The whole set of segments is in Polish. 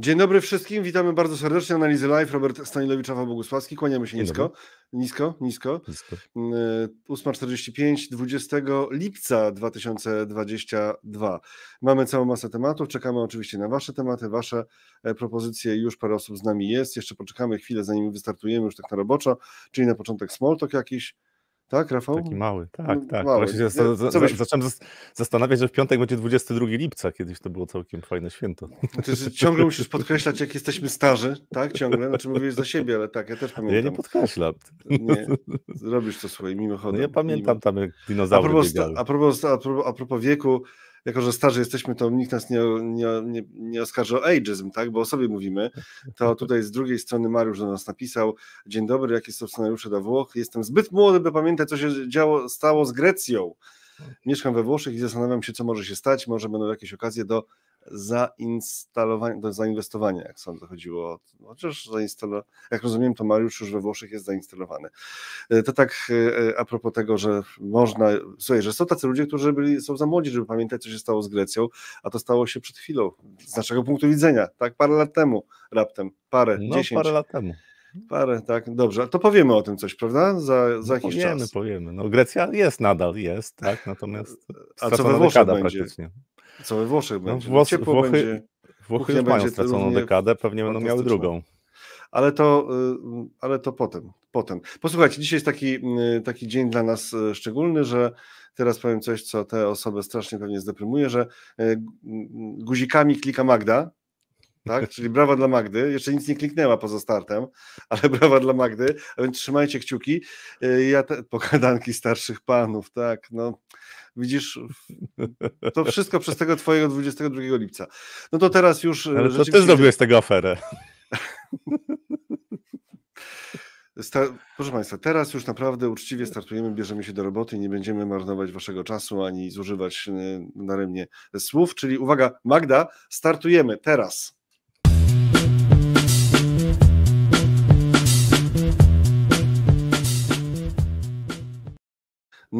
Dzień dobry wszystkim, witamy bardzo serdecznie. Analizy Live, Robert Stanilowicz, Paweł Bogusławski. Kłaniamy się nisko, nisko, nisko. nisko. 8.45, 20 lipca 2022. Mamy całą masę tematów, czekamy oczywiście na Wasze tematy, Wasze e, propozycje. Już parę osób z nami jest, jeszcze poczekamy chwilę, zanim wystartujemy już tak na roboczo, czyli na początek small talk jakiś tak, Rafał? Taki mały, tak, no, tak. Mały. Właśnie się za, za, byś... zacząłem zastanawiać, że w piątek będzie 22 lipca, kiedyś to było całkiem fajne święto. Znaczy, że ciągle musisz podkreślać, jak jesteśmy starzy, tak, ciągle, znaczy mówisz za siebie, ale tak, ja też pamiętam. Ja nie podkreślam. Nie, robisz to swoje mimochodem. No ja pamiętam tam, jak dinozaury a propos, A propos, a propos, a propos wieku, jako że starzy jesteśmy, to nikt nas nie, nie, nie, nie oskarży o ageism, tak? bo o sobie mówimy, to tutaj z drugiej strony Mariusz do nas napisał, dzień dobry, jakie są scenariusze do Włoch, jestem zbyt młody, by pamiętać, co się działo, stało z Grecją. Tak. Mieszkam we Włoszech i zastanawiam się, co może się stać, może będą jakieś okazje do zainstalowanie, do zainwestowania, jak sądzę, chodziło. Chociaż zainstalo... jak rozumiem, to Mariusz już we Włoszech jest zainstalowany. E, to tak e, e, a propos tego, że można, słuchaj, że są tacy ludzie, którzy byli, są za młodzi, żeby pamiętać, co się stało z Grecją, a to stało się przed chwilą, z naszego punktu widzenia, tak, parę lat temu raptem, parę, no, dziesięć. parę lat temu. Parę, tak, dobrze. To powiemy o tym coś, prawda? Za, za no, jakiś powiemy, czas. Powiemy, powiemy. No, Grecja jest, nadal jest, tak, natomiast A co we Włoszech będzie? Co we Włoszech no, będzie? No, Włos, Ciepło Włochy, będzie. Włochy już mają straconą dekadę, pewnie będą miały drugą. Ale to, y, ale to potem, potem. Posłuchajcie, dzisiaj jest taki, y, taki dzień dla nas y, szczególny, że teraz powiem coś, co te osoby strasznie pewnie zdeprymuje, że guzikami klika Magda, tak? Czyli brawa dla Magdy. Jeszcze nic nie kliknęła poza startem, ale brawa dla Magdy. A więc trzymajcie kciuki. Y, ja te, pogadanki starszych panów, tak, no. Widzisz, to wszystko przez tego twojego 22 lipca. No to teraz już... Y, ale to rzeczywiście... ty zrobiłeś z tego aferę. Star Proszę Państwa, teraz już naprawdę uczciwie startujemy, bierzemy się do roboty i nie będziemy marnować Waszego czasu ani zużywać y, daremnie słów. Czyli uwaga, Magda, startujemy teraz.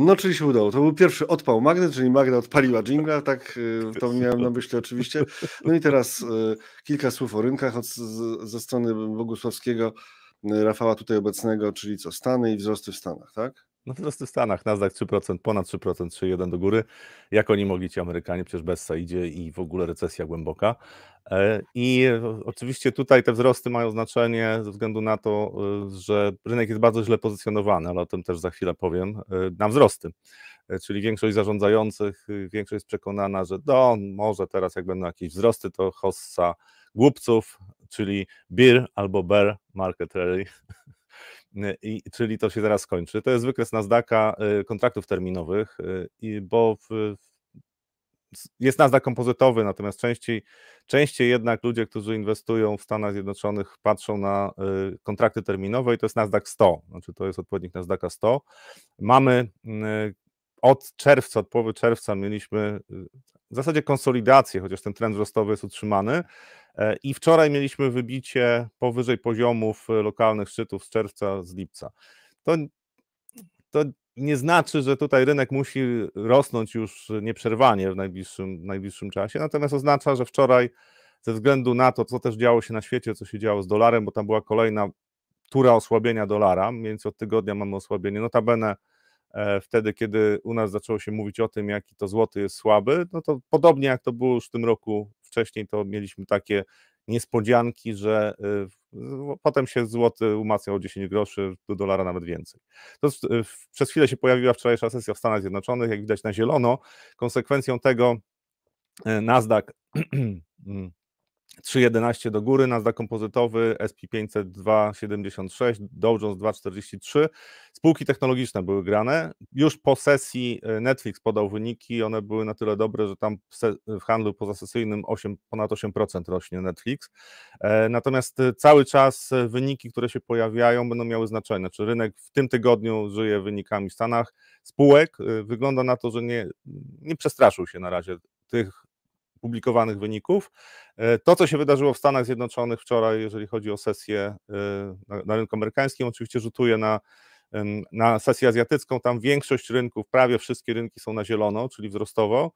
No, czyli się udało. To był pierwszy odpał magnet, czyli Magda odpaliła jingla, tak y, to miałem na myśli oczywiście. No i teraz y, kilka słów o rynkach od, ze strony Bogusławskiego, y, Rafała tutaj obecnego, czyli co, Stany i wzrosty w Stanach, tak? No po prostu w Stanach Nasdaq 3%, ponad 3%, 3,1 do góry. Jak oni mogli ci Amerykanie? Przecież Bessa idzie i w ogóle recesja głęboka. E, I oczywiście tutaj te wzrosty mają znaczenie ze względu na to, e, że rynek jest bardzo źle pozycjonowany, ale o tym też za chwilę powiem, e, na wzrosty. Czyli większość zarządzających, większość jest przekonana, że do, no, może teraz jak będą jakieś wzrosty, to hossa głupców, czyli beer albo bear market rally, Y, i, czyli to się zaraz kończy. To jest wykres Nasdaqa y, kontraktów terminowych, y, i, bo w, jest Nasdaq kompozytowy, natomiast częściej, częściej jednak ludzie, którzy inwestują w Stanach Zjednoczonych, patrzą na kontrakty terminowe i to jest Nasdaq 100, znaczy to jest odpowiednik Nasdaqa 100. Mamy od czerwca, od połowy czerwca mieliśmy w zasadzie konsolidację, chociaż ten trend wzrostowy jest utrzymany, E, I wczoraj mieliśmy wybicie powyżej poziomów e, lokalnych szczytów z czerwca, z lipca. To, to nie znaczy, że tutaj rynek musi rosnąć już nieprzerwanie w najbliższym, w najbliższym czasie, natomiast oznacza, że wczoraj ze względu na to, co też działo się na świecie, co się działo z dolarem, bo tam była kolejna tura osłabienia dolara, więc od tygodnia mamy osłabienie. Notabene e, wtedy, kiedy u nas zaczęło się mówić o tym, jaki to złoty jest słaby, no to podobnie jak to było już w tym roku wcześniej to mieliśmy takie niespodzianki, że y, no, potem się złoty umacniał o 10 groszy, do dolara nawet więcej. To y, przez chwilę się pojawiła wczorajsza sesja w Stanach Zjednoczonych, jak widać na zielono. Konsekwencją tego y, Nasdaq mm, 3,11 do góry, Nasdaq kompozytowy, SP500 2,76, Dow Jones 2,43. Spółki technologiczne były grane. Już po sesji e, Netflix podał wyniki, one były na tyle dobre, że tam w handlu pozasesyjnym 8, ponad 8% rośnie Netflix. E, natomiast e, cały czas wyniki, które się pojawiają, będą miały znaczenie. Czy znaczy, rynek w tym tygodniu żyje wynikami w Stanach spółek? Wygląda na to, że nie, nie przestraszył się na razie tych publikowanych wyników. E, to, co się wydarzyło w Stanach Zjednoczonych wczoraj, jeżeli chodzi o sesję e, na, rynku amerykańskim, oczywiście rzutuje na, na sesję azjatycką. Tam większość rynków, prawie wszystkie rynki są na zielono, czyli wzrostowo.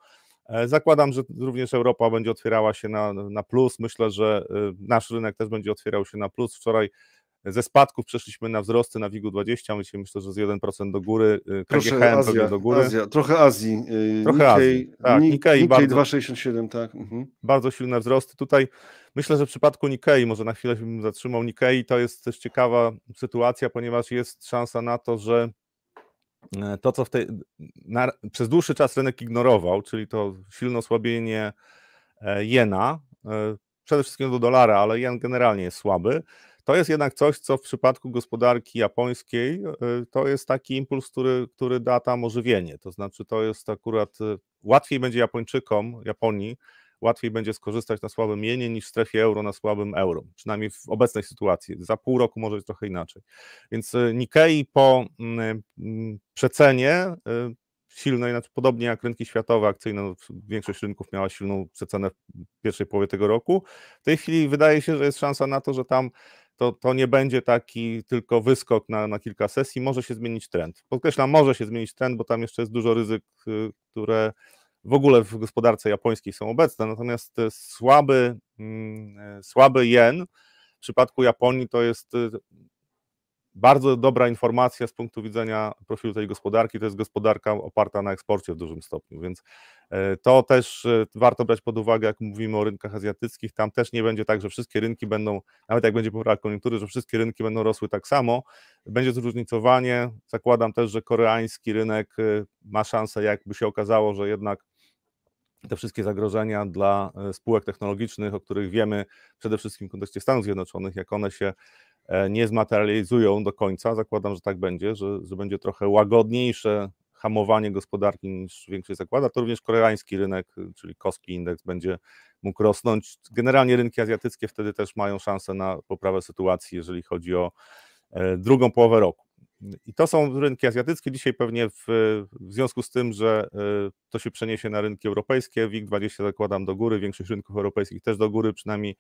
E, zakładam, że również Europa będzie otwierała się na, na plus. Myślę, że nasz rynek też będzie otwierał się na plus. Wczoraj ze spadków przeszliśmy na wzrosty na WIG-20, myślę, że z 1% do góry, y, KGHM pewnie do góry. Azja, trochę Azji, y, trochę Azji. Tak, Nikkei, Nikkei 2,67, tak. Mhm. Bardzo silne wzrosty. Tutaj myślę, że w przypadku Nikkei, może na chwilę bym zatrzymał, Nikkei to jest też ciekawa sytuacja, ponieważ jest szansa na to, że e, to, co tej, na, przez dłuższy czas rynek ignorował, czyli to silne osłabienie e, jena, e, przede wszystkim do dolara, ale jen generalnie jest słaby, to jest jednak coś, co w przypadku gospodarki japońskiej e, to jest taki impuls, który, który da tam ożywienie. To znaczy, to jest akurat e, łatwiej będzie Japończykom, Japonii, łatwiej będzie skorzystać na słabym jenie niż w strefie euro na słabym euro, przynajmniej w obecnej sytuacji. Za pół roku może być trochę inaczej. Więc e, Nikkei po mm, mm, przecenie silnej, znaczy podobnie jak rynki światowe akcyjne, no, większość rynków miała silną przecenę w pierwszej połowie tego roku. W tej chwili wydaje się, że jest szansa na to, że tam to, to nie będzie taki tylko wyskok na, na kilka sesji, może się zmienić trend. Podkreślam, może się zmienić trend, bo tam jeszcze jest dużo ryzyk, y, które w ogóle w gospodarce japońskiej są obecne, natomiast y, słaby, mm, y, słaby jen w przypadku Japonii to jest bardzo dobra informacja z punktu widzenia profilu tej gospodarki, to jest gospodarka oparta na eksporcie w dużym stopniu, więc e, to też e, warto brać pod uwagę, jak mówimy o rynkach azjatyckich, tam też nie będzie tak, że wszystkie rynki będą, nawet jak będzie poprawa koniunktury, że wszystkie rynki będą rosły tak samo, będzie zróżnicowanie, zakładam też, że koreański rynek e, ma szansę, jakby się okazało, że jednak te wszystkie zagrożenia dla spółek technologicznych, o których wiemy przede wszystkim w kontekście Stanów Zjednoczonych, jak one się E, nie zmaterializują do końca. Zakładam, że tak będzie, że, że będzie trochę łagodniejsze hamowanie gospodarki niż większość zakłada. To również koreański rynek, czyli koski indeks będzie mógł rosnąć. Generalnie rynki azjatyckie wtedy też mają szansę na poprawę sytuacji, jeżeli chodzi o e, drugą połowę roku. I to są rynki azjatyckie. Dzisiaj pewnie w, w, związku z tym, że e, to się przeniesie na rynki europejskie, WIG20 zakładam do góry, większość rynków europejskich też do góry, przynajmniej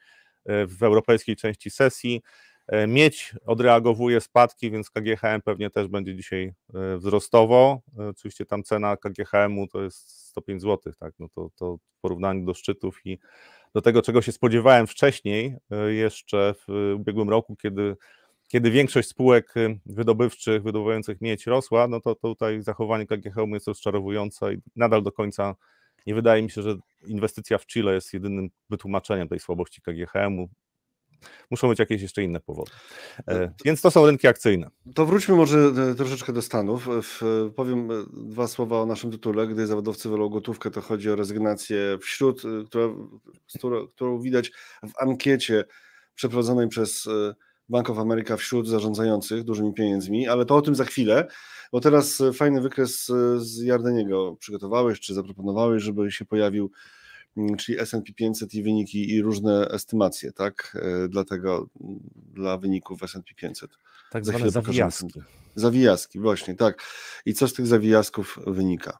w europejskiej części sesji. E, Mieć odreagowuje spadki, więc KGHM pewnie też będzie dzisiaj e, wzrostowo. E, oczywiście tam cena KGHM-u to jest 105 zł, tak? no to, to w porównaniu do szczytów i do tego, czego się spodziewałem wcześniej, jeszcze w ubiegłym roku, kiedy, kiedy większość spółek wydobywczych, wydobywających miedź rosła, no to, to tutaj zachowanie KGHM jest rozczarowujące i nadal do końca nie wydaje mi się, że inwestycja w Chile jest jedynym wytłumaczeniem tej słabości KGHM-u. Muszą być jakieś jeszcze inne powody. E, e, więc to są rynki akcyjne. To wróćmy może e, troszeczkę do Stanów. Powiem dwa słowa o naszym tytule. Gdy zawodowcy wolą gotówkę, to chodzi o rezygnację wśród, która, którą widać w ankiecie przeprowadzonej przez Bank of America wśród zarządzających dużymi pieniędzmi, ale to o tym za chwilę, bo teraz fajny wykres z Jardeniego przygotowałeś, czy zaproponowałeś, żeby się pojawił Mm, czyli S&P 500 i wyniki i różne estymacje, tak? E, dlatego mm, dla wyników S&P 500. Tak Za zawijaski. Zawijaski, właśnie, tak. I co z tych zawijasków wynika?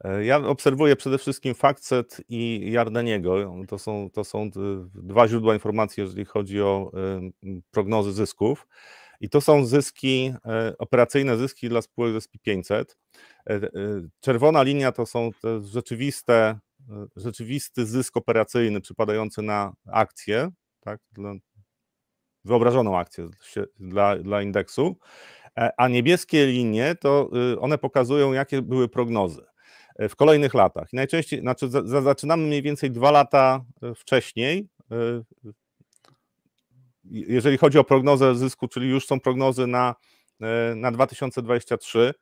E, ja obserwuję przede wszystkim Factset i Jardeniego. To są, to są e, dwa źródła informacji, jeżeli chodzi o prognozy zysków. I to są zyski, operacyjne zyski dla spółek z SP500. Czerwona linia to są rzeczywiste rzeczywisty zysk operacyjny przypadający na akcję, tak, dla, wyobrażoną akcję dla, dla indeksu, e, a niebieskie linie to y, one pokazują, jakie były prognozy e, w kolejnych latach. Najczęściej, znaczy zaczynamy mniej więcej dwa lata e, wcześniej, jeżeli chodzi o prognozę zysku, czyli już są prognozy na, na 2023,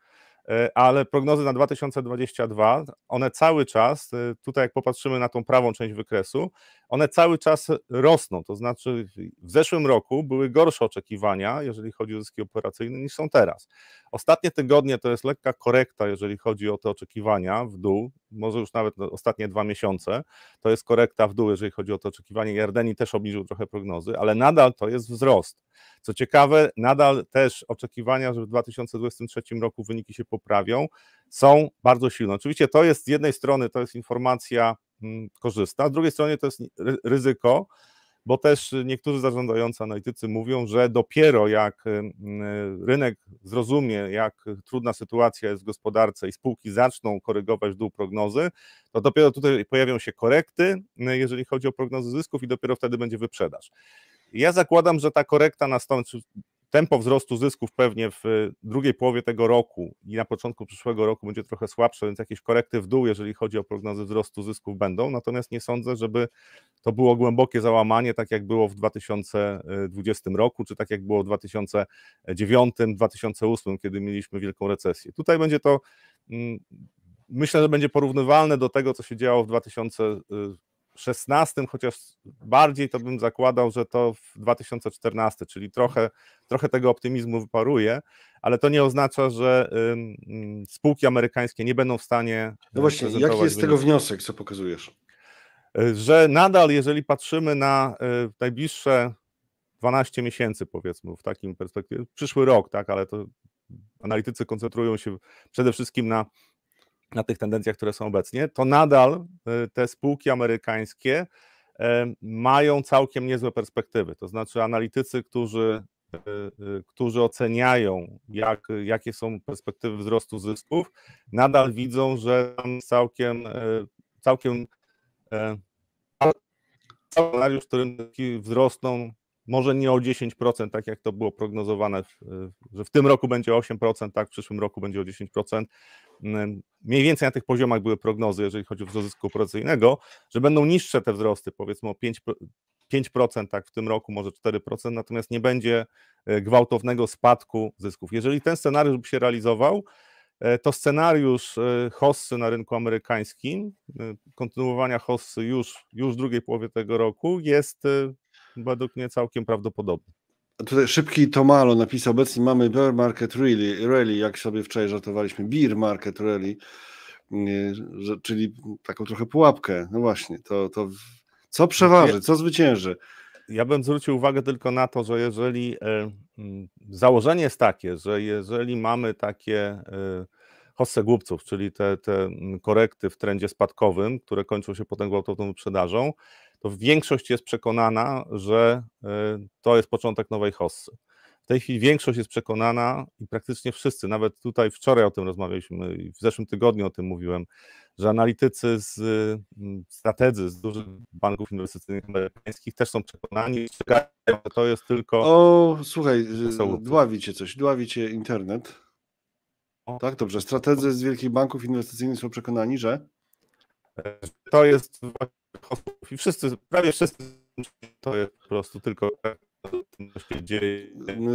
E, ale prognozy na 2022, one cały czas, e, tutaj jak popatrzymy na tą prawą część wykresu, one cały czas rosną. To znaczy, w zeszłym roku były gorsze oczekiwania, jeżeli chodzi o zyski operacyjne, niż są teraz. Ostatnie tygodnie to jest lekka korekta, jeżeli chodzi o te oczekiwania w dół, może już nawet ostatnie dwa miesiące, to jest korekta w dół, jeżeli chodzi o te oczekiwania. Jardeni też obniżył trochę prognozy, ale nadal to jest wzrost. Co ciekawe, nadal też oczekiwania, że w 2023 roku wyniki się poprawią, są bardzo silne. Oczywiście to jest z jednej strony to jest informacja mm, korzystna, z drugiej strony to jest ryzyko, bo też niektórzy zarządzający analitycy mówią, że dopiero jak y, y, rynek zrozumie, jak trudna sytuacja jest w gospodarce i spółki zaczną korygować w dół prognozy, to dopiero tutaj pojawią się korekty, y, jeżeli chodzi o prognozy zysków i dopiero wtedy będzie wyprzedaż. Ja zakładam, że ta korekta nastąpi, tempo wzrostu zysków pewnie w y, drugiej połowie tego roku i na początku przyszłego roku będzie trochę słabsze, więc jakieś korekty w dół, jeżeli chodzi o prognozy wzrostu zysków będą. Natomiast nie sądzę, żeby to było głębokie załamanie, tak jak było w 2020 roku, czy tak jak było w 2009, 2008, kiedy mieliśmy wielką recesję. Tutaj będzie to mm, myślę, że będzie porównywalne do tego, co się działo w 2000 16, chociaż bardziej to bym zakładał, że to w 2014, czyli trochę, trochę tego optymizmu wyparuje, ale to nie oznacza, że spółki amerykańskie nie będą w stanie. No e, właśnie, jaki jest tego wniosek, co pokazujesz? E, że nadal, jeżeli patrzymy na e, najbliższe 12 miesięcy, powiedzmy, w takim perspektywie, przyszły rok, tak, ale to analitycy koncentrują się przede wszystkim na na tych tendencjach, które są obecnie, to nadal y, te spółki amerykańskie y, mają całkiem niezłe perspektywy. To znaczy analitycy, którzy, y, którzy oceniają, jak, jakie są perspektywy wzrostu zysków, nadal widzą, że tam całkiem, całkiem scenariusz, w którym wzrosną może nie o 10%, tak jak to było prognozowane, że w tym roku będzie 8%, tak, w przyszłym roku będzie o 10%. Mm, mniej więcej na tych poziomach były prognozy, jeżeli chodzi o wzrost zysku operacyjnego, że będą niższe te wzrosty, powiedzmy o 5, 5%, tak, w tym roku może 4%, natomiast nie będzie e, gwałtownego spadku zysków. Jeżeli ten scenariusz by się realizował, e, to scenariusz e, hossy na rynku amerykańskim, kontynuowania hossy już, już w drugiej połowie tego roku jest według mnie całkiem prawdopodobny. tutaj szybki Tomalo napisał, obecnie mamy bear market rally, rally, jak sobie wczoraj żartowaliśmy, beer market rally, y, czyli taką trochę pułapkę. No właśnie, to, to co przeważy, co zwycięży? Ja bym zwrócił uwagę tylko na to, że jeżeli e, założenie jest takie, że jeżeli mamy takie e, hossę głupców, czyli te, te korekty w trendzie spadkowym, które kończą się potem gwałtowną wyprzedażą, to większość jest przekonana, że e, to jest początek nowej hossy. W tej chwili większość jest przekonana i praktycznie wszyscy, nawet tutaj wczoraj o tym rozmawialiśmy i w zeszłym tygodniu o tym mówiłem, że analitycy z strategii z dużych banków inwestycyjnych amerykańskich też są przekonani, że to jest tylko... O, słuchaj, dławicie coś, dławicie internet. Tak, dobrze. Strategzy z wielkich banków inwestycyjnych są przekonani, że... E, to jest i wszyscy, prawie wszyscy to jest po prostu tylko tak,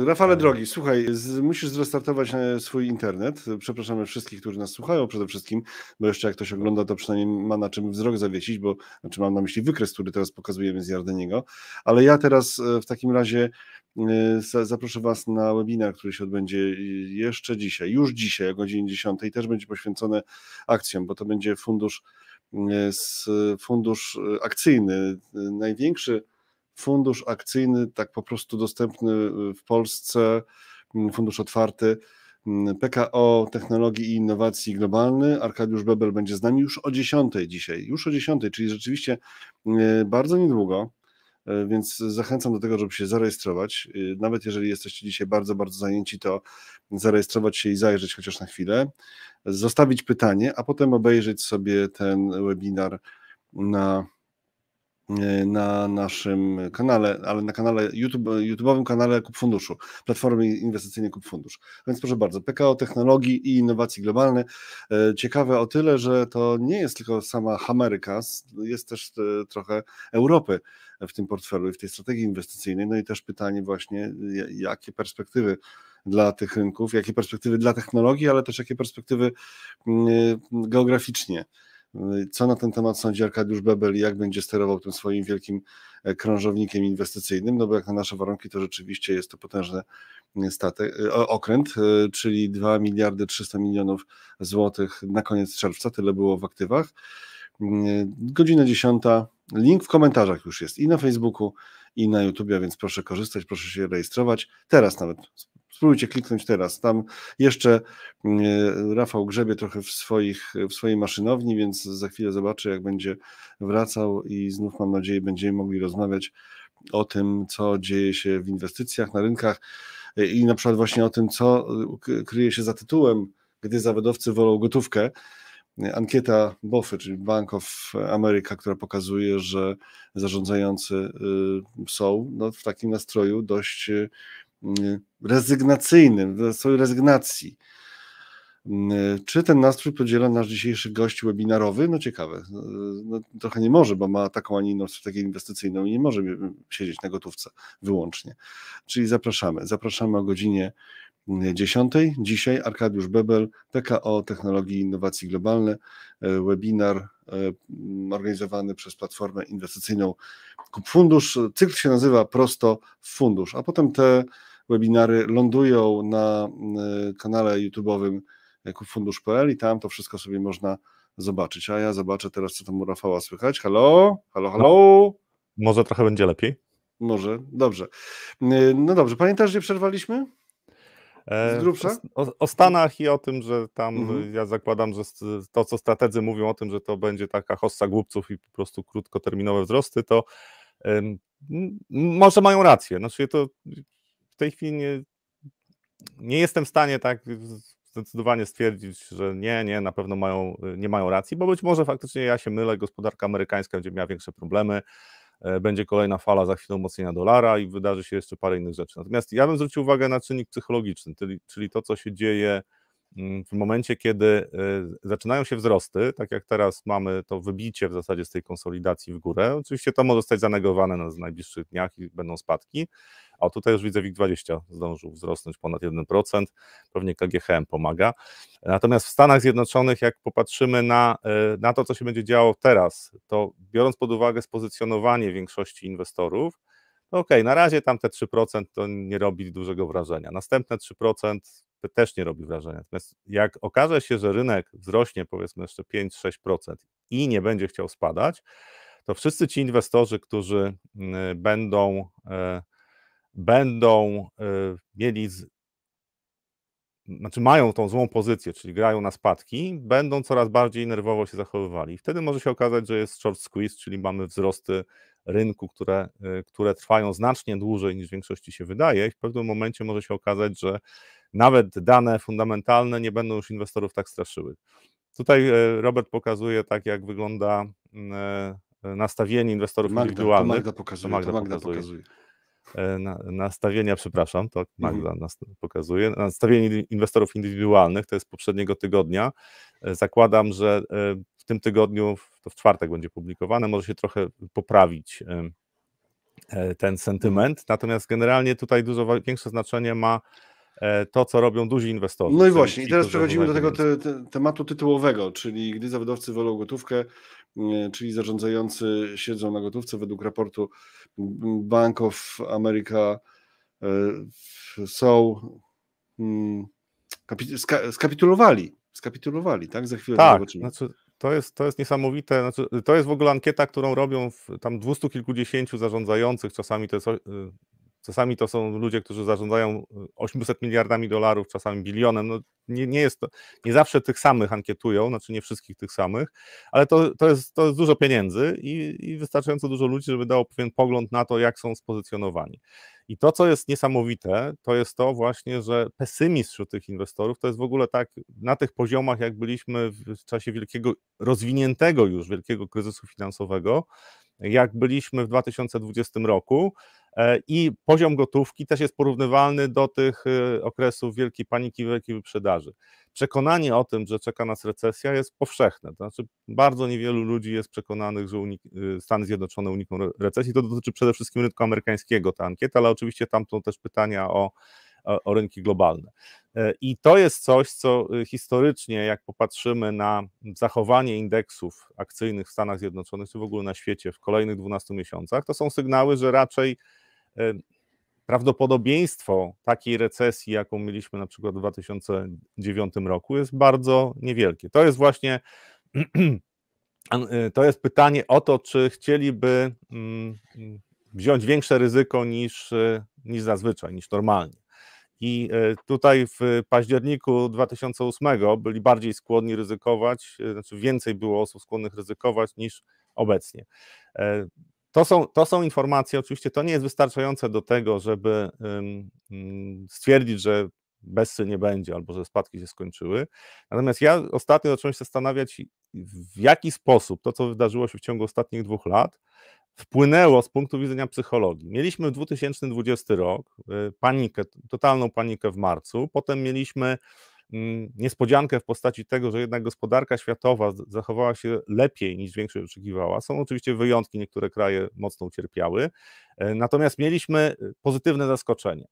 Rafale drogi, słuchaj, z, musisz zrestartować e, swój internet. Przepraszamy wszystkich, którzy nas słuchają przede wszystkim, bo jeszcze jak ktoś ogląda, to przynajmniej ma na czym wzrok zawiesić, bo znaczy mam na myśli wykres, który teraz pokazujemy z Jardeniego. Ale ja teraz e, w takim razie e, zaproszę Was na webinar, który się odbędzie jeszcze dzisiaj, już dzisiaj o godzinie 10. Też będzie poświęcone akcjom, bo to będzie fundusz z fundusz akcyjny. Największy fundusz akcyjny, tak po prostu dostępny w Polsce, fundusz otwarty. PKO Technologii i Innowacji Globalny. Arkadiusz Bebel będzie z nami już o 10 dzisiaj, już o 10, czyli rzeczywiście e, bardzo niedługo. E, więc zachęcam do tego, żeby się zarejestrować. E, nawet jeżeli jesteście dzisiaj bardzo, bardzo zajęci, to zarejestrować się i zajrzeć chociaż na chwilę, zostawić pytanie, a potem obejrzeć sobie ten webinar na, e, na naszym kanale, ale na kanale YouTube, YouTube'owym kanale Kup Funduszu, platformy inwestycyjnej Kup Fundusz. Więc proszę bardzo, PKO Technologii i Innowacji Globalne. Ciekawe o tyle, że to nie jest tylko sama Ameryka, jest też trochę Europy w tym portfelu i w tej strategii inwestycyjnej. No i też pytanie właśnie, jakie perspektywy dla tych rynków, jakie perspektywy dla technologii, ale też jakie perspektywy mm, geograficznie. Co na ten temat sądzi Arkadiusz Bebel i jak będzie sterował tym swoim wielkim e, krążownikiem inwestycyjnym? No bo jak na nasze warunki to rzeczywiście jest to potężny e, statek, e, okręt, czyli 2 miliardy 300 milionów złotych na koniec czerwca, tyle było w aktywach. Y, godzina 10. Link w komentarzach już jest i na Facebooku, i na YouTube, więc proszę korzystać, proszę się rejestrować. Teraz nawet spróbujcie kliknąć teraz. Tam jeszcze y, Rafał grzebie trochę w, swoich, w swojej maszynowni, więc za chwilę zobaczę, jak będzie wracał i znów mam nadzieję, będziemy mogli rozmawiać o tym, co dzieje się w inwestycjach, na rynkach y, i na przykład właśnie o tym, co kryje się za tytułem, gdy zawodowcy wolą gotówkę ankieta BOFY, czyli Bank of America, która pokazuje, że zarządzający y, są no, w takim nastroju dość y, rezygnacyjnym, w nastroju rezygnacji. Y, czy ten nastrój podziela nasz dzisiejszy gość webinarowy? No ciekawe. No, trochę nie może, bo ma taką, a nie inną strategię inwestycyjną i nie może siedzieć na gotówce wyłącznie. Czyli zapraszamy. Zapraszamy o godzinie 10. Dzisiaj Arkadiusz Bebel, PKO Technologii i Innowacji Globalne, e, webinar e, organizowany przez Platformę Inwestycyjną Kup Fundusz. Cykl się nazywa Prosto w Fundusz, a potem te webinary lądują na e, kanale YouTube'owym kupfundusz.pl i tam to wszystko sobie można zobaczyć. A ja zobaczę teraz, co tam u Rafała słychać. Halo, halo, halo. Może trochę będzie lepiej. Może, dobrze. No dobrze, pamiętasz, gdzie przerwaliśmy? E, z grubsza? O, o, Stanach i o tym, że tam mhm. ja zakładam, że to, co strategzy mówią o tym, że to będzie taka hossa głupców i po prostu krótkoterminowe wzrosty, to może mają rację. Znaczy to w tej chwili nie, nie jestem w stanie tak zdecydowanie stwierdzić, że nie, nie, na pewno mają, nie mają racji, bo być może faktycznie ja się mylę, gospodarka amerykańska będzie miała większe problemy. E, będzie kolejna fala za chwilę umocnienia dolara i wydarzy się jeszcze parę innych rzeczy. Natomiast ja bym zwrócił uwagę na czynnik psychologiczny, czyli, czyli to, co się dzieje Mm, w momencie, kiedy y, zaczynają się wzrosty, tak jak teraz mamy to wybicie w zasadzie z tej konsolidacji w górę, oczywiście to może zostać zanegowane na najbliższych dniach i będą spadki. a tutaj już widzę WIG20 zdążył wzrosnąć ponad 1%, pewnie KGHM pomaga. Natomiast w Stanach Zjednoczonych, jak popatrzymy na, y, na to, co się będzie działo teraz, to biorąc pod uwagę spozycjonowanie większości inwestorów, Okej, okay, na razie tam te 3% to nie robi dużego wrażenia. Następne 3% to też nie robi wrażenia. Natomiast jak okaże się, że rynek wzrośnie powiedzmy jeszcze 5-6% i nie będzie chciał spadać, to wszyscy ci inwestorzy, którzy mm, e, będą, e, będą e, mieli, znaczy mają tą złą pozycję, czyli grają na spadki, będą coraz bardziej nerwowo się zachowywali. Wtedy może się okazać, że jest short squeeze, czyli mamy wzrosty rynku, które, które trwają znacznie dłużej niż w większości się wydaje i w pewnym momencie może się okazać, że nawet dane fundamentalne nie będą już inwestorów tak straszyły. Tutaj e, Robert pokazuje tak, jak wygląda mm, e, e, nastawienie inwestorów Magda, indywidualnych. To Magda pokazuje. To Magda, to Magda pokazuje. pokazuje. Na, nastawienia, przepraszam, to mhm. Magda mhm. nas pokazuje, nastawienie inwestorów indywidualnych, to jest poprzedniego tygodnia. Zakładam, że w tym tygodniu, to w czwartek będzie publikowane, może się trochę poprawić ten mhm. sentyment, natomiast generalnie tutaj dużo większe znaczenie ma E, to, co robią duzi inwestorzy. No i właśnie, i teraz przechodzimy do tego te, te, tematu tytułowego, czyli gdy zawodowcy wolą gotówkę, e, czyli zarządzający siedzą na gotówce według raportu Bank of America e, są mm, skapitulowali, skapitulowali, tak? Za chwilę tak, zobaczymy. Znaczy, to jest, to jest niesamowite. Znaczy, to jest w ogóle ankieta, którą robią w, tam dwustu kilkudziesięciu zarządzających, czasami to jest y, Czasami to są ludzie, którzy zarządzają 800 y, miliardami dolarów, czasami bilionem. No nie, nie, jest to, nie zawsze tych samych ankietują, znaczy nie wszystkich tych samych, ale to, to, jest, to jest dużo pieniędzy i, i wystarczająco dużo ludzi, żeby dało pewien pogląd na to, jak są spozycjonowani. I to, co jest niesamowite, to jest to właśnie, że pesymizm wśród tych inwestorów to jest w ogóle tak na tych poziomach, jak byliśmy w czasie wielkiego, rozwiniętego już wielkiego kryzysu finansowego, jak byliśmy w 2020 roku, E, i poziom gotówki też jest porównywalny do tych e, okresów wielkiej paniki, wielkiej wyprzedaży. Przekonanie o tym, że czeka nas recesja jest powszechne, to znaczy bardzo niewielu ludzi jest przekonanych, że e, Stany Zjednoczone unikną recesji. To dotyczy przede wszystkim rynku amerykańskiego ta ankieta, ale oczywiście tam są też pytania o o rynki globalne. I to jest coś, co historycznie, jak popatrzymy na zachowanie indeksów akcyjnych w Stanach Zjednoczonych, czy w ogóle na świecie w kolejnych 12 miesiącach, to są sygnały, że raczej prawdopodobieństwo takiej recesji, jaką mieliśmy na przykład w 2009 roku, jest bardzo niewielkie. To jest właśnie y, to jest pytanie o to, czy chcieliby mm, wziąć większe ryzyko niż, y, niż zazwyczaj, niż normalnie. I y, tutaj w październiku 2008 byli bardziej skłonni ryzykować, znaczy więcej było osób skłonnych ryzykować niż obecnie. E, to są, to są informacje, oczywiście to nie jest wystarczające do tego, żeby stwierdzić, że bezsy nie będzie albo że spadki się skończyły. Natomiast ja ostatnio zacząłem się zastanawiać, w jaki sposób to, co wydarzyło się w ciągu ostatnich dwóch lat, wpłynęło z punktu widzenia psychologii. Mieliśmy 2020 rok, y, panikę, totalną panikę w marcu, potem mieliśmy Mm, niespodziankę w postaci tego, że jednak gospodarka światowa zachowała się lepiej niż większość oczekiwała. Są oczywiście wyjątki, niektóre kraje mocno ucierpiały, e, natomiast mieliśmy e, pozytywne zaskoczenie.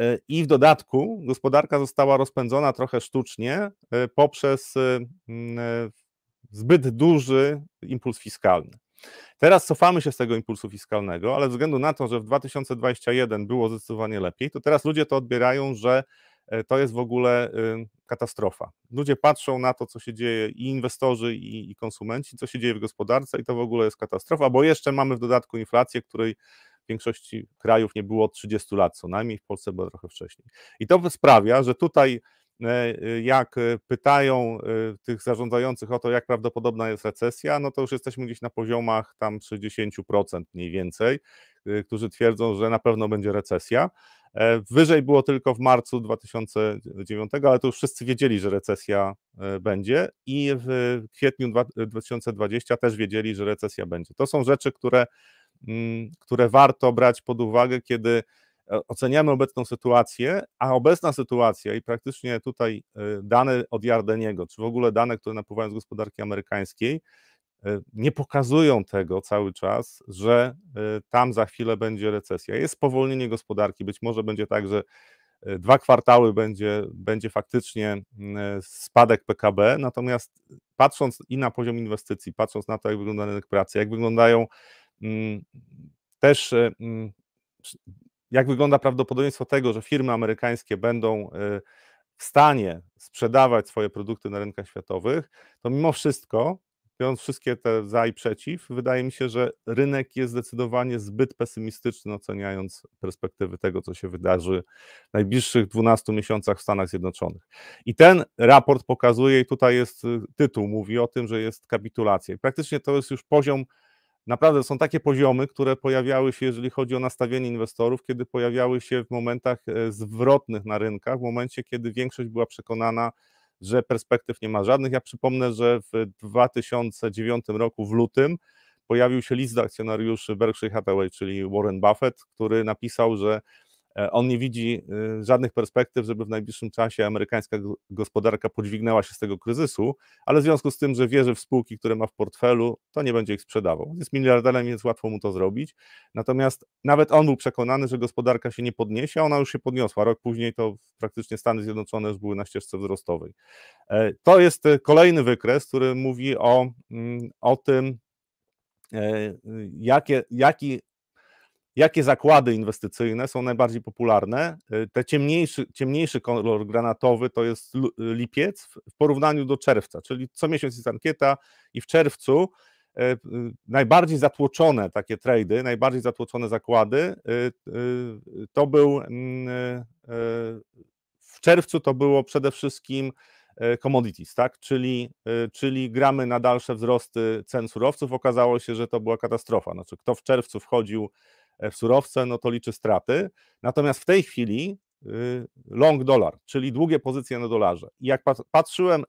E, I w dodatku gospodarka została rozpędzona trochę sztucznie poprzez mm, zbyt duży impuls fiskalny. Teraz cofamy się z tego impulsu fiskalnego, ale ze względu na to, że w 2021 było zdecydowanie lepiej, to teraz ludzie to odbierają, że E, to jest w ogóle katastrofa. Ludzie patrzą na to, co się dzieje i inwestorzy, i, i, konsumenci, co się dzieje w gospodarce, i to w ogóle jest katastrofa, bo jeszcze mamy w dodatku inflację, której w większości krajów nie było od 30 lat, co najmniej w Polsce było trochę wcześniej. I to sprawia, że tutaj e, y, jak e, pytają tych zarządzających o to, jak prawdopodobna jest recesja, no to już jesteśmy gdzieś na poziomach tam 60% mniej więcej, y, którzy twierdzą, że na pewno będzie recesja. E, wyżej było tylko w marcu 2009, ale to już wszyscy wiedzieli, że recesja e, będzie i w kwietniu 2020 e, też wiedzieli, że recesja będzie. To są rzeczy, które, mm, które warto brać pod uwagę, kiedy oceniamy obecną sytuację, a obecna sytuacja i praktycznie tutaj dane od Jardeniego, czy w ogóle dane, które napływają z gospodarki amerykańskiej, Y, nie pokazują tego cały czas, że y, tam za chwilę będzie recesja. Jest spowolnienie gospodarki, być może będzie tak, że y, dwa kwartały będzie, będzie faktycznie e, spadek PKB, natomiast patrząc i na poziom inwestycji, patrząc na to, jak wygląda rynek pracy, jak wyglądają mm, też mm, jak wygląda prawdopodobieństwo tego, że firmy amerykańskie będą w stanie sprzedawać swoje produkty na rynkach światowych, to mimo wszystko biorąc wszystkie te za i przeciw, wydaje mi się, że rynek jest zdecydowanie zbyt pesymistyczny, oceniając perspektywy tego, co się wydarzy w najbliższych 12 miesiącach w Stanach Zjednoczonych. I ten raport pokazuje, i tutaj jest y, tytuł, mówi o tym, że jest kapitulacja. I praktycznie to jest już poziom. Naprawdę są takie poziomy, które pojawiały się, jeżeli chodzi o nastawienie inwestorów, kiedy pojawiały się w momentach e, zwrotnych na rynkach, w momencie, kiedy większość była przekonana, że perspektyw nie ma żadnych. Ja przypomnę, że w 2009 roku w lutym pojawił się list do akcjonariuszy Berkshire Hathaway, czyli Warren Buffett, który napisał, że E, on nie widzi e, żadnych perspektyw, żeby w najbliższym czasie amerykańska gospodarka podźwignęła się z tego kryzysu, ale w związku z tym, że wierzy w spółki, które ma w portfelu, to nie będzie ich sprzedawał. Jest miliarderem, więc łatwo mu to zrobić. Natomiast nawet on był przekonany, że gospodarka się nie podniesie, a ona już się podniosła. Rok później to praktycznie Stany Zjednoczone już były na ścieżce wzrostowej. E, to jest kolejny wykres, który mówi o, mm, o tym, y, jakie, jaki jakie zakłady inwestycyjne są najbardziej popularne. Y, te ciemniejszy, ciemniejszy kolor granatowy to jest y, lipiec w porównaniu do czerwca, czyli co miesiąc jest ankieta i w czerwcu y, najbardziej zatłoczone takie trady, najbardziej zatłoczone zakłady, to był mm, w czerwcu to było przede wszystkim commodities, tak? Czyli, czyli gramy na dalsze wzrosty cen surowców. Okazało się, że to była katastrofa. Znaczy, kto w czerwcu wchodził E, w surowce, no to liczy straty. Natomiast w tej chwili y, long dolar, czyli długie pozycje na dolarze. I jak patrzyłem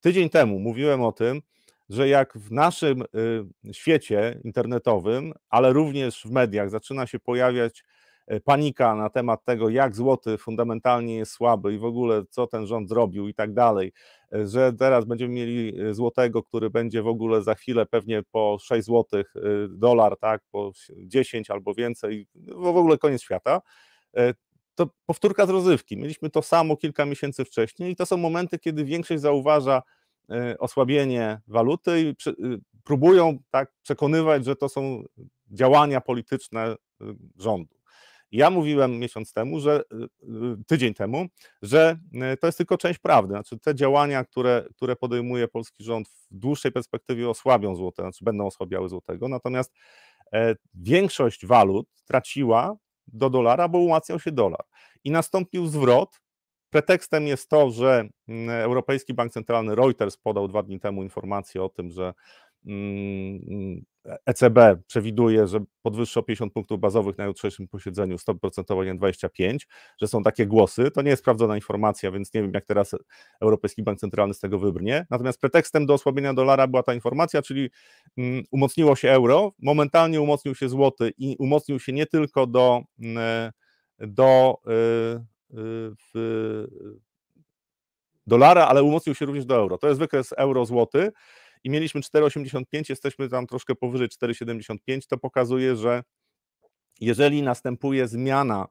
tydzień temu, mówiłem o tym, że jak w naszym y, świecie internetowym, ale również w mediach zaczyna się pojawiać E, panika na temat tego, jak złoty fundamentalnie jest słaby i w ogóle co ten rząd zrobił i tak dalej, e, że teraz będziemy mieli e, złotego, który będzie w ogóle za chwilę pewnie po 6 zł dolar, tak, po 10 albo więcej, w ogóle koniec świata. To powtórka z rozrywki. Mieliśmy to samo kilka miesięcy wcześniej i to są momenty, kiedy większość zauważa osłabienie waluty i próbują tak przekonywać, że to są działania polityczne rządu. Ja mówiłem miesiąc temu, że y, y, tydzień temu, że y, to jest tylko część prawdy. Znaczy te działania, które, które podejmuje polski rząd w dłuższej perspektywie osłabią złote, znaczy będą osłabiały złotego, natomiast e, większość walut traciła do dolara, bo umacniał się dolar. I nastąpił zwrot. Pretekstem jest to, że mm, Europejski Bank Centralny Reuters podał dwa dni temu informację o tym, że mm, ECB e przewiduje, że podwyższy o 50 punktów bazowych na jutrzejszym posiedzeniu stop procentowy nie 25, że są takie głosy. To nie jest sprawdzona informacja, więc nie wiem, jak teraz Europejski Bank Centralny z tego wybrnie. Natomiast pretekstem do osłabienia dolara była ta informacja, czyli mm, umocniło się euro, momentalnie umocnił się złoty i umocnił się nie tylko do, mm, e, do e, w, dolara, ale umocnił się również do euro. To jest wykres euro-złoty i mieliśmy 4,85, jesteśmy tam troszkę powyżej 4,75, to pokazuje, że jeżeli następuje zmiana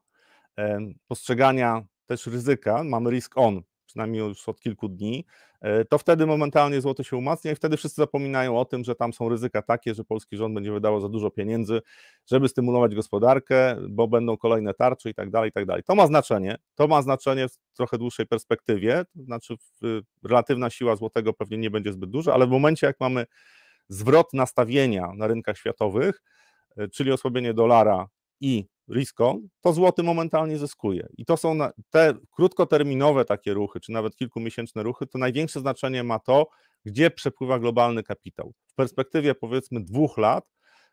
postrzegania też ryzyka, mamy risk on, przynajmniej już od kilku dni, e, to wtedy momentalnie złoto się umacnia i wtedy wszyscy zapominają o tym, że tam są ryzyka takie, że polski rząd będzie wydawał za dużo pieniędzy, żeby stymulować gospodarkę, bo będą kolejne tarcze i tak dalej, i tak dalej. To ma znaczenie, to ma znaczenie w trochę dłuższej perspektywie, to znaczy relatywna siła złotego pewnie nie będzie zbyt duża, ale w momencie jak mamy zwrot nastawienia na rynkach światowych, e, czyli osłabienie dolara i blisko, to złoty momentalnie zyskuje. I to są te krótkoterminowe takie ruchy, czy nawet kilkumiesięczne ruchy, to największe znaczenie ma to, gdzie przepływa globalny kapitał. W perspektywie powiedzmy dwóch lat,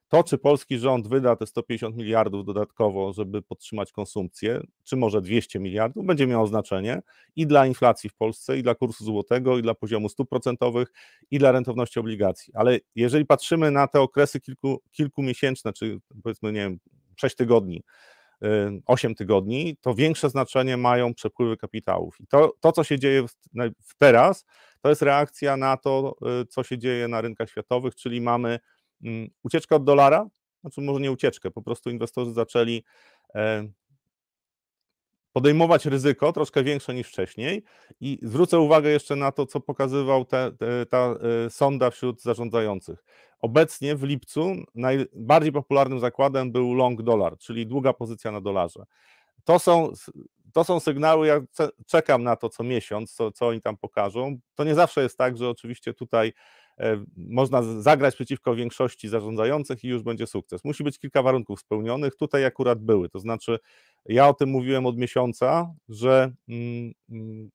to czy polski rząd wyda te 150 miliardów dodatkowo, żeby podtrzymać konsumpcję, czy może 200 miliardów, będzie miało znaczenie i dla inflacji w Polsce, i dla kursu złotego, i dla poziomu stóp procentowych, i dla rentowności obligacji. Ale jeżeli patrzymy na te okresy kilku, kilkumiesięczne, czy powiedzmy, nie wiem, 6 tygodni, 8 y, tygodni, to większe znaczenie mają przepływy kapitałów. I to, to co się dzieje w teraz, to jest reakcja na to, y, co się dzieje na rynkach światowych, czyli mamy mm, ucieczkę od dolara, znaczy może nie ucieczkę, po prostu inwestorzy zaczęli e, podejmować ryzyko troszkę większe niż wcześniej. I zwrócę uwagę jeszcze na to, co pokazywał te, te, ta e, sonda wśród zarządzających. Obecnie w lipcu najbardziej popularnym zakładem był long dollar, czyli długa pozycja na dolarze. To są, to są sygnały, ja czekam na to co miesiąc, co, co oni tam pokażą. To nie zawsze jest tak, że oczywiście tutaj E, można zagrać przeciwko większości zarządzających i już będzie sukces. Musi być kilka warunków spełnionych, tutaj akurat były, to znaczy ja o tym mówiłem od miesiąca, że mm, mm,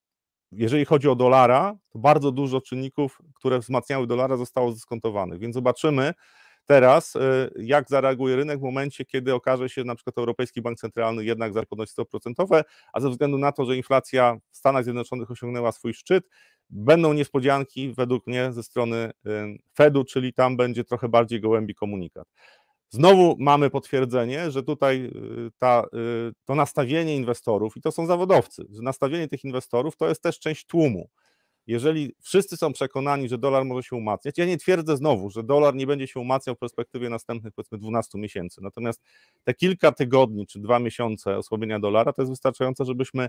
jeżeli chodzi o dolara, to bardzo dużo czynników, które wzmacniały dolara, zostało zdyskontowanych, więc zobaczymy, teraz, e, jak zareaguje rynek w momencie, kiedy okaże się na przykład Europejski Bank Centralny jednak podnosi 100 procentowe, a ze względu na to, że inflacja w Stanach Zjednoczonych osiągnęła swój szczyt, Będą niespodzianki według mnie ze strony y, Fedu, czyli tam będzie trochę bardziej gołębi komunikat. Znowu mamy potwierdzenie, że tutaj y, ta, y, to nastawienie inwestorów, i to są zawodowcy, że nastawienie tych inwestorów to jest też część tłumu. Jeżeli wszyscy są przekonani, że dolar może się umacniać, ja nie twierdzę znowu, że dolar nie będzie się umacniał w perspektywie następnych powiedzmy 12 miesięcy. Natomiast te kilka tygodni czy dwa miesiące osłabienia dolara to jest wystarczające, żebyśmy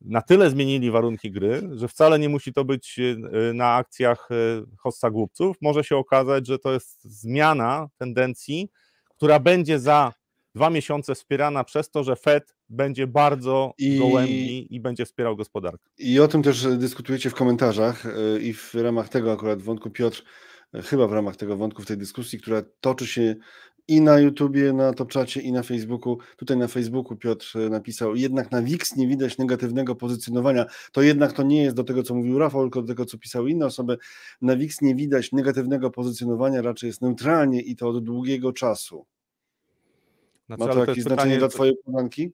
na tyle zmienili warunki gry, że wcale nie musi to być y, y, na akcjach y, hossa głupców. Może się okazać, że to jest zmiana tendencji, która będzie za dwa miesiące wspierana przez to, że Fed będzie bardzo I... gołębi i będzie wspierał gospodarkę. I o tym też dyskutujecie w komentarzach i w ramach tego akurat wątku Piotr chyba w ramach tego wątku w tej dyskusji, która toczy się i na YouTubie, na Topczacie i na Facebooku. Tutaj na Facebooku Piotr e, napisał, jednak na Wix nie widać negatywnego pozycjonowania. To jednak to nie jest do tego, co mówił Rafał, tylko do tego, co pisały inne osoby. Na Wix nie widać negatywnego pozycjonowania, raczej jest neutralnie i to od długiego czasu. Znaczy, Ma to jakieś znaczenie pytanie... dla Twojej podanki?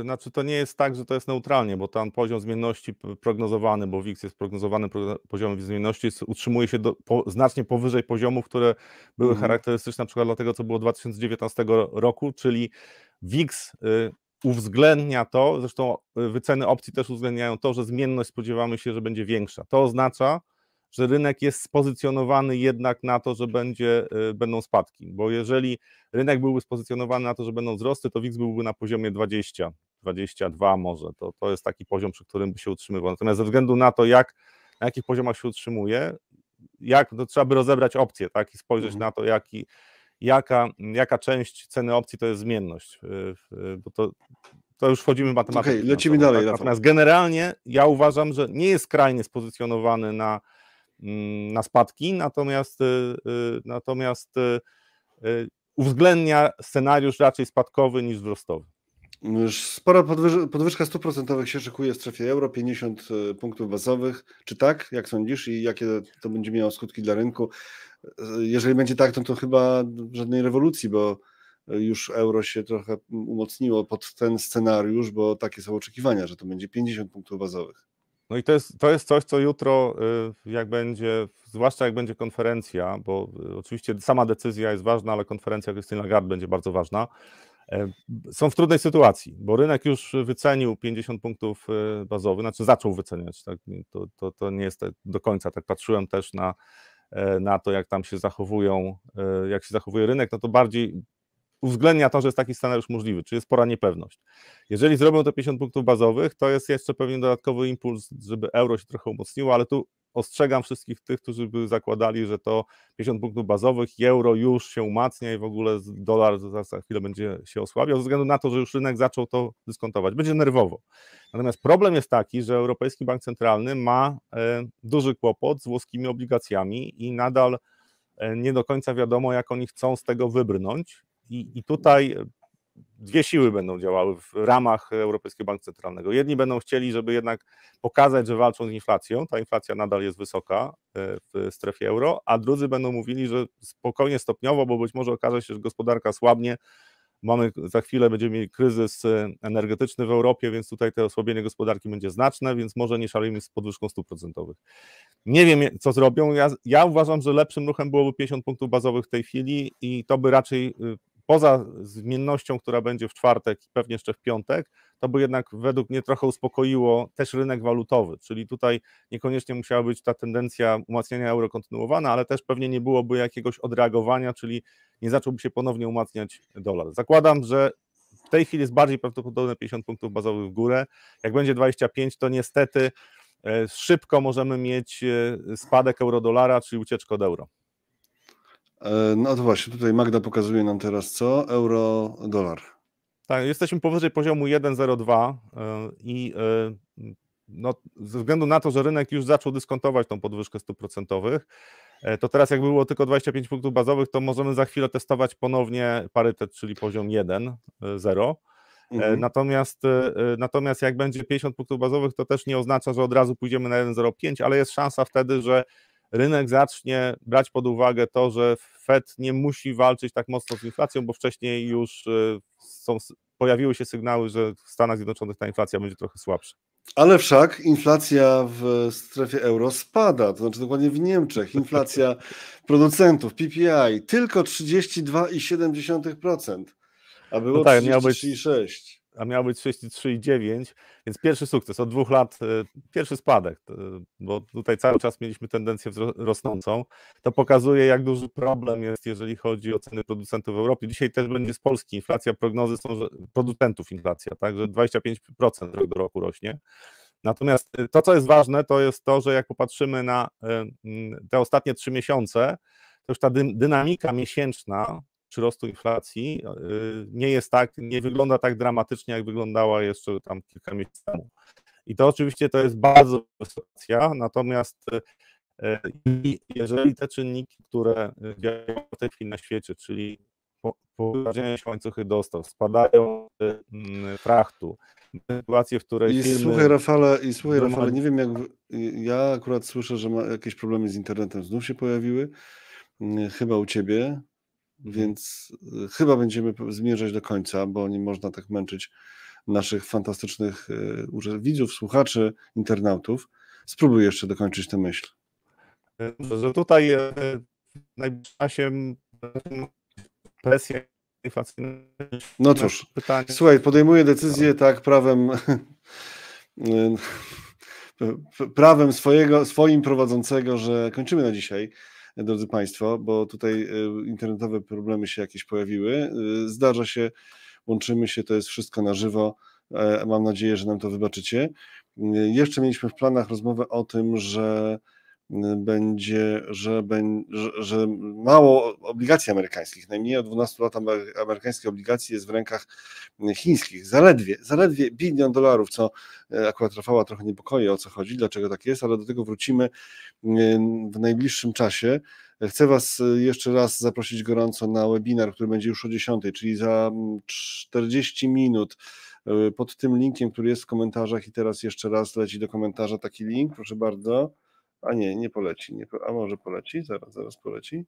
Y, znaczy to nie jest tak, że to jest neutralnie, bo ten poziom zmienności prognozowany, bo WIX jest prognozowany poziomem zmienności, utrzymuje się do, po, znacznie powyżej poziomów, które były mhm. charakterystyczne na przykład dla tego, co było 2019 roku, czyli WIX y, uwzględnia to, zresztą y, wyceny opcji też uwzględniają to, że zmienność spodziewamy się, że będzie większa. To oznacza, że rynek jest spozycjonowany jednak na to, że będzie, y, będą spadki, bo jeżeli rynek byłby spozycjonowany na to, że będą wzrosty, to WIX byłby na poziomie 20, 22 może, to, to jest taki poziom, przy którym by się utrzymywał. Natomiast ze względu na to, jak, na jakich poziomach się utrzymuje, jak, to no, trzeba by rozebrać opcje tak, i spojrzeć mhm. na to, jaki, jaka, jaka część ceny opcji to jest zmienność, y, y, bo to, to już wchodzimy w matematykę. Okay, lecimy dalej. Tak? Natomiast generalnie ja uważam, że nie jest skrajnie spozycjonowany na, Mm, na spadki, natomiast, y, y, natomiast y, uwzględnia scenariusz raczej spadkowy niż wzrostowy. Spora podwyżka stuprocentowych się szykuje w strefie euro, 50 punktów bazowych. Czy tak, jak sądzisz, i jakie to będzie miało skutki dla rynku? Jeżeli będzie tak, to, no to chyba żadnej rewolucji, bo już euro się trochę mm, umocniło pod ten scenariusz, bo takie są oczekiwania, że to będzie 50 punktów bazowych. No i to jest, to jest coś, co jutro, y, jak będzie, zwłaszcza jak będzie konferencja, bo y, oczywiście sama decyzja jest ważna, ale konferencja Christine Lagarde będzie bardzo ważna. E, są w trudnej sytuacji, bo rynek już wycenił 50 punktów y, bazowych, znaczy zaczął wyceniać. Tak? To, to, to nie jest tak do końca. Tak patrzyłem też na, e, na to, jak tam się zachowują, e, jak się zachowuje rynek, no to bardziej uwzględnia to, że jest taki scenariusz możliwy, czyli jest spora niepewność. Jeżeli zrobią te 50 punktów bazowych, to jest jeszcze pewien dodatkowy impuls, żeby euro się trochę umocniło, ale tu ostrzegam wszystkich tych, którzy by zakładali, że to 50 punktów bazowych, euro już się umacnia i w ogóle dolar za chwilę będzie się osłabiał, ze względu na to, że już rynek zaczął to dyskontować. Będzie nerwowo. Natomiast problem jest taki, że Europejski Bank Centralny ma e, duży kłopot z włoskimi obligacjami i nadal e, nie do końca wiadomo, jak oni chcą z tego wybrnąć. I, I tutaj dwie siły będą działały w ramach Europejskiego Banku Centralnego. Jedni będą chcieli, żeby jednak pokazać, że walczą z inflacją, ta inflacja nadal jest wysoka e, w strefie euro, a drudzy będą mówili, że spokojnie, stopniowo, bo być może okaże się, że gospodarka słabnie, mamy za chwilę będziemy mieli kryzys e, energetyczny w Europie, więc tutaj to osłabienie gospodarki będzie znaczne, więc może nie szalimy z podwyżką stóp procentowych. Nie wiem, co zrobią. Ja, ja uważam, że lepszym ruchem byłoby 50 punktów bazowych w tej chwili i to by raczej y, poza zmiennością, która będzie w czwartek i pewnie jeszcze w piątek, to by jednak według mnie trochę uspokoiło też rynek walutowy, czyli tutaj niekoniecznie musiała być ta tendencja umacniania euro kontynuowana, ale też pewnie nie byłoby jakiegoś odreagowania, czyli nie zacząłby się ponownie umacniać dolar. Zakładam, że w tej chwili jest bardziej prawdopodobne 50 punktów bazowych w górę. Jak będzie 25, to niestety e, szybko możemy mieć e, spadek euro-dolara, czyli ucieczkę od euro. E, no to właśnie, tutaj Magda pokazuje nam teraz co? Euro, dolar. Tak, jesteśmy powyżej poziomu 1,02 e, i e, no, ze względu na to, że rynek już zaczął dyskontować tą podwyżkę stóp procentowych, to teraz jak było tylko 25 punktów bazowych, to możemy za chwilę testować ponownie parytet, czyli poziom 1,0. Mhm. Natomiast, natomiast jak będzie 50 punktów bazowych, to też nie oznacza, że od razu pójdziemy na 1,05, ale jest szansa wtedy, że rynek zacznie brać pod uwagę to, że Fed nie musi walczyć tak mocno z inflacją, bo wcześniej już y, są, pojawiły się sygnały, że w Stanach Zjednoczonych ta inflacja będzie trochę słabsza. Ale wszak inflacja w strefie euro spada, to znaczy dokładnie w Niemczech. Inflacja producentów PPI tylko 32,7%, a było no tak, 36 a miał być 33,9, więc pierwszy sukces od dwóch lat, e, pierwszy spadek, e, bo tutaj cały czas mieliśmy tendencję rosnącą. To pokazuje, jak duży problem jest, jeżeli chodzi o ceny producentów w Europie. Dzisiaj też będzie z Polski inflacja, prognozy są, że producentów inflacja, tak, że 25% rok do roku rośnie. Natomiast e, to, co jest ważne, to jest to, że jak popatrzymy na te ostatnie trzy miesiące, to już ta dynamika miesięczna przyrostu inflacji e, nie jest tak, nie wygląda tak dramatycznie, jak wyglądała jeszcze tam kilka miesięcy temu. I to oczywiście to jest bardzo sytuacja, natomiast e, jeżeli te czynniki, które e, działają w tej chwili na świecie, czyli poważniają się łańcuchy dostaw, spadają mm, frachtu, sytuacje, w której I firmy... Słuchaj Rafale, i słuchaj Rafale, nie wiem jak... Ja akurat słyszę, że ma jakieś problemy z internetem znów się pojawiły, mm, chyba u Ciebie. Mhm. więc y, chyba będziemy zmierzać do końca, bo nie można tak męczyć naszych fantastycznych y, widzów, słuchaczy, internautów. Spróbuję jeszcze dokończyć tę myśl. E, no, że tutaj e, w najbliższym czasie presja inflacyjna. No cóż, pytanie. słuchaj, podejmuję decyzję tak prawem e, prawem swojego, swoim prowadzącego, że kończymy na dzisiaj drodzy Państwo, bo tutaj e, internetowe problemy się jakieś pojawiły. E, zdarza się, łączymy się, to jest wszystko na żywo. E, mam nadzieję, że nam to wybaczycie. Jeszcze mieliśmy w planach rozmowę o tym, że będzie, że, że mało obligacji amerykańskich, najmniej od 12 lat amerykańskie obligacje jest w rękach chińskich. Zaledwie, zaledwie bilion dolarów, co e, akurat Rafała trochę niepokoi, o co chodzi, dlaczego tak jest, ale do tego wrócimy w najbliższym czasie. Chcę Was e, jeszcze raz zaprosić gorąco na webinar, który będzie już o 10, czyli za 40 minut e, pod tym linkiem, który jest w komentarzach i teraz jeszcze raz leci do komentarza taki link, proszę bardzo a nie, nie poleci. Nie, a może poleci? Zaraz, zaraz poleci.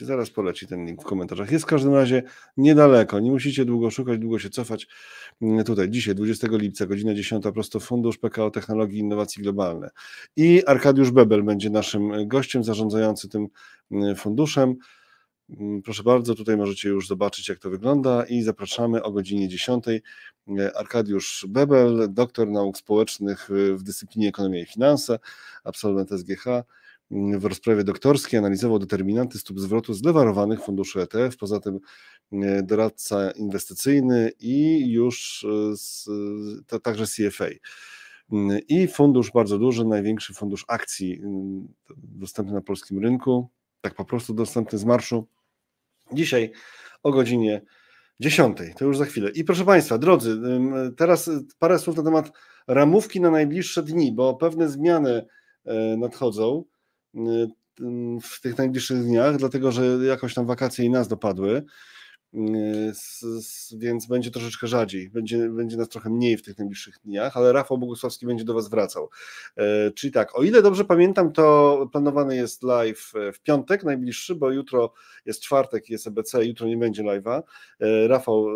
Zaraz poleci ten link w komentarzach. Jest w każdym razie niedaleko. Nie musicie długo szukać, długo się cofać. Mm, tutaj dzisiaj, 20 lipca, godzina 10, prosto Fundusz PKO Technologii i Innowacji Globalne. I Arkadiusz Bebel będzie naszym gościem zarządzający tym mm, funduszem. Mm, proszę bardzo, tutaj możecie już zobaczyć, jak to wygląda i zapraszamy o godzinie 10. E, Arkadiusz Bebel, doktor nauk społecznych w dyscyplinie Ekonomia i Finanse, absolwent SGH. Mm, w rozprawie doktorskiej analizował determinanty stóp zwrotu zlewarowanych funduszy ETF. Poza tym e, doradca inwestycyjny i już e, z, to, także CFA mm, i fundusz bardzo duży, największy fundusz akcji dostępny na polskim rynku tak po prostu dostępny z marszu dzisiaj o godzinie 10. To już za chwilę. I proszę Państwa, drodzy, teraz parę słów na temat ramówki na najbliższe dni, bo pewne zmiany e, nadchodzą y, w tych najbliższych dniach, dlatego że jakoś tam wakacje i nas dopadły. Y, więc będzie troszeczkę rzadziej, będzie, będzie nas trochę mniej w tych najbliższych dniach, ale Rafał Bogusławski będzie do Was wracał. E, czyli tak, o ile dobrze pamiętam, to planowany jest live e, w piątek najbliższy, bo jutro jest czwartek, jest EBC, jutro nie będzie live'a. E, Rafał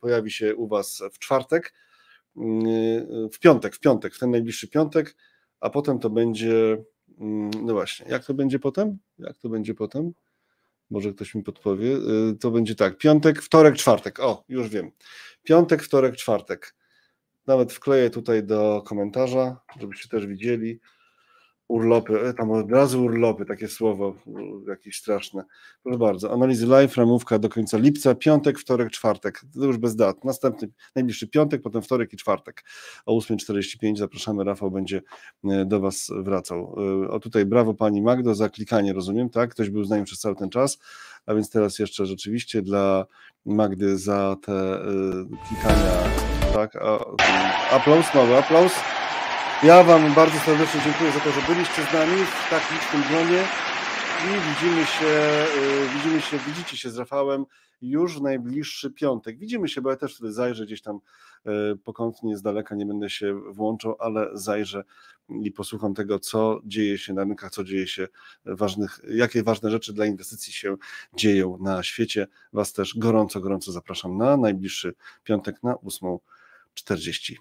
pojawi się u Was w czwartek, mm, w piątek, w piątek, w ten najbliższy piątek, a potem to będzie, mm, no właśnie, jak to będzie potem? Jak to będzie potem? może ktoś mi podpowie, y, to będzie tak, piątek, wtorek, czwartek, o, już wiem, piątek, wtorek, czwartek, nawet wkleję tutaj do komentarza, żebyście też widzieli, Urlopy, e, tam od razu urlopy, takie słowo jakieś straszne. Proszę bardzo, analizy live, ramówka do końca lipca, piątek, wtorek, czwartek, to już bez dat. Następny, najbliższy piątek, potem wtorek i czwartek o 8.45. Zapraszamy, Rafał będzie e, do Was wracał. E, o tutaj brawo Pani Magdo za klikanie, rozumiem, tak? Ktoś był z nami przez cały ten czas, a więc teraz jeszcze rzeczywiście dla Magdy za te klikania, tak? A, aplauz, mały aplauz. Ja Wam bardzo serdecznie dziękuję za to, że byliście z nami w tak licznym gronie i widzimy się, y, widzimy się, widzicie się z Rafałem już w najbliższy piątek. Widzimy się, bo ja też wtedy zajrzę gdzieś tam y, pokątnie z daleka, nie będę się włączał, ale zajrzę i posłucham tego, co dzieje się na rynkach, co dzieje się ważnych, jakie ważne rzeczy dla inwestycji się dzieją na świecie. Was też gorąco, gorąco zapraszam na najbliższy piątek na 8.45.